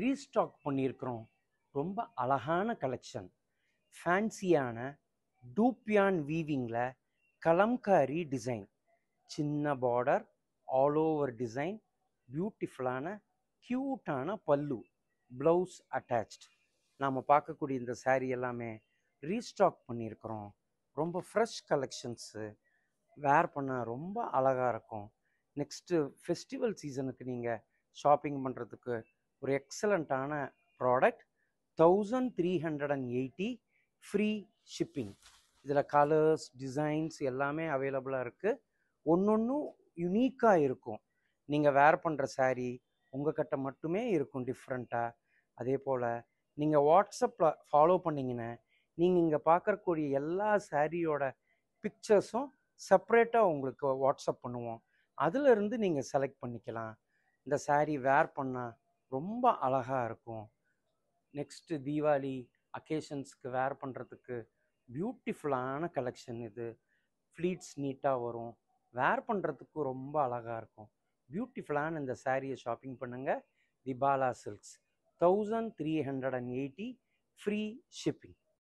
restock பண்ணியிருக்கிறோம் ரொம்ப அழகான கலெக்ஷன் ஃபேன்சியான டூப்யான் வீவிங்கில் கலம்காரி டிசைன் சின்ன பார்டர் ஆல் ஓவர் டிசைன் பியூட்டிஃபுல்லான க்யூட்டான பல்லு ப்ளவுஸ் அட்டாச்ட் நாம் பார்க்கக்கூடிய இந்த சாரீ எல்லாமே ரீஸ்டாக் பண்ணியிருக்கிறோம் ரொம்ப ஃப்ரெஷ் கலெக்ஷன்ஸு வேர் பண்ண ரொம்ப அழகாக இருக்கும் நெக்ஸ்ட்டு ஃபெஸ்டிவல் சீசனுக்கு நீங்கள் ஷாப்பிங் பண்ணுறதுக்கு ஒரு எக்ஸலண்ட்டான product thousand three hundred and eighty free shipping இதில் கலர்ஸ் டிசைன்ஸ் எல்லாமே அவைலபிளாக இருக்குது ஒன்று யுனீக்காக இருக்கும் நீங்கள் வேர் பண்ணுற சாரீ உங்கள் கிட்ட மட்டுமே இருக்கும் டிஃப்ரெண்ட்டாக அதே போல் நீங்கள் வாட்ஸ்அப்பில் ஃபாலோ பண்ணிங்கன்னா நீங்கள் இங்கே பார்க்கக்கூடிய எல்லா சாரியோட பிக்சர்ஸும் செப்ரேட்டாக உங்களுக்கு வாட்ஸ்அப் பண்ணுவோம் அதிலிருந்து நீங்கள் செலக்ட் பண்ணிக்கலாம் இந்த சாரீ வேர் பண்ணால் ரொம்ப அழகாக இருக்கும் நெக்ஸ்ட்டு தீபாவளி அக்கேஷன்ஸ்க்கு வேர் பண்ணுறதுக்கு பியூட்டிஃபுல்லான கலெக்ஷன் இது ஃப்ளீட்ஸ் நீட்டாக வரும் வேர் பண்ணுறதுக்கு ரொம்ப அழகாக இருக்கும் பியூட்டிஃபுல்லான இந்த சாரியை ஷாப்பிங் பண்ணுங்கள் the Bala silks thousand three hundred and eighty free shipping